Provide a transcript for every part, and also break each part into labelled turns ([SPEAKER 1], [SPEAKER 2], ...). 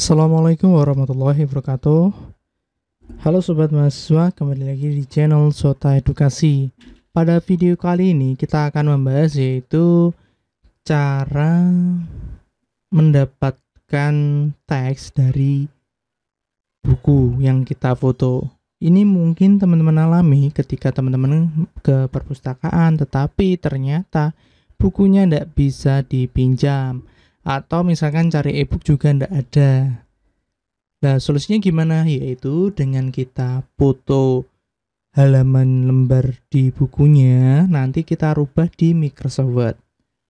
[SPEAKER 1] Assalamualaikum warahmatullahi wabarakatuh Halo Sobat Mahasiswa, kembali lagi di channel Sota Edukasi Pada video kali ini kita akan membahas yaitu Cara mendapatkan teks dari buku yang kita foto Ini mungkin teman-teman alami ketika teman-teman ke perpustakaan Tetapi ternyata bukunya tidak bisa dipinjam atau misalkan cari ebook juga ndak ada. Nah, solusinya gimana? Yaitu dengan kita foto halaman lembar di bukunya, nanti kita rubah di Microsoft Word.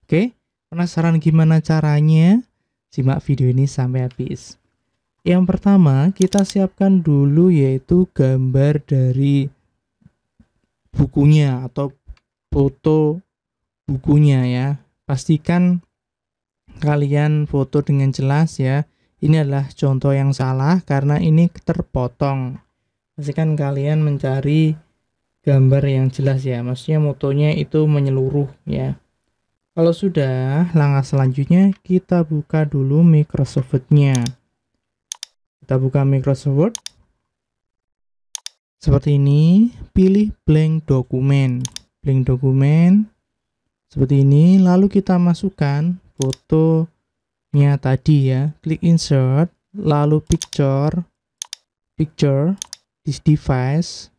[SPEAKER 1] Oke, penasaran gimana caranya? Simak video ini sampai habis. Yang pertama, kita siapkan dulu yaitu gambar dari bukunya atau foto bukunya ya. Pastikan kalian foto dengan jelas ya. Ini adalah contoh yang salah karena ini terpotong. Pastikan kalian mencari gambar yang jelas ya. Maksudnya motonya itu menyeluruh ya. Kalau sudah, langkah selanjutnya kita buka dulu Microsoft Word-nya. Kita buka Microsoft Word. Seperti ini, pilih blank document Blank document seperti ini, lalu kita masukkan fotonya tadi ya klik insert lalu picture picture this device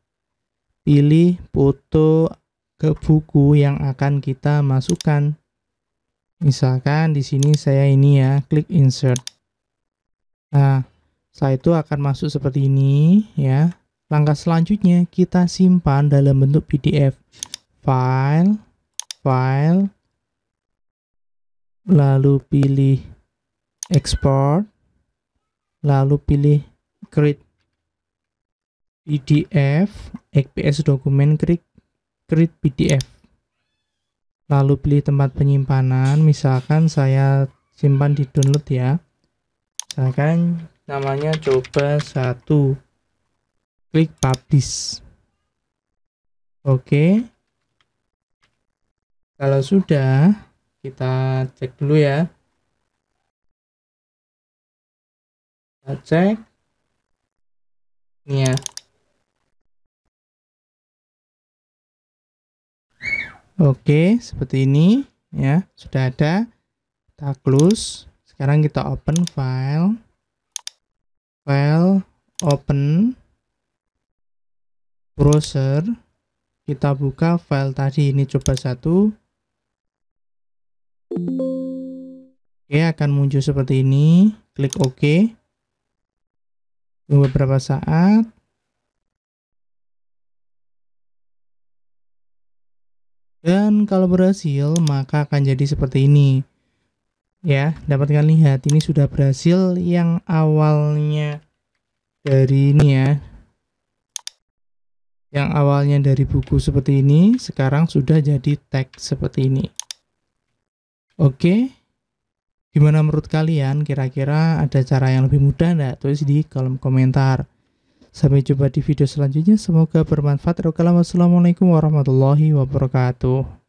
[SPEAKER 1] pilih foto ke buku yang akan kita masukkan misalkan di sini saya ini ya klik insert nah setelah itu akan masuk seperti ini ya langkah selanjutnya kita simpan dalam bentuk PDF file file lalu pilih export, lalu pilih create PDF, XPS document create, create PDF. Lalu pilih tempat penyimpanan, misalkan saya simpan di download ya. Misalkan namanya coba satu klik publish. Oke. Kalau sudah, kita cek dulu ya kita cek ini ya oke seperti ini ya sudah ada kita close sekarang kita open file file open browser kita buka file tadi ini coba satu Oke, akan muncul seperti ini. Klik OK. Tunggu beberapa saat. Dan kalau berhasil, maka akan jadi seperti ini. Ya, dapat kalian lihat ini sudah berhasil yang awalnya dari ini ya. Yang awalnya dari buku seperti ini, sekarang sudah jadi teks seperti ini. Oke. Okay. Gimana menurut kalian? Kira-kira ada cara yang lebih mudah enggak? Tulis di kolom komentar. Sampai jumpa di video selanjutnya. Semoga bermanfaat. Wassalamualaikum warahmatullahi wabarakatuh.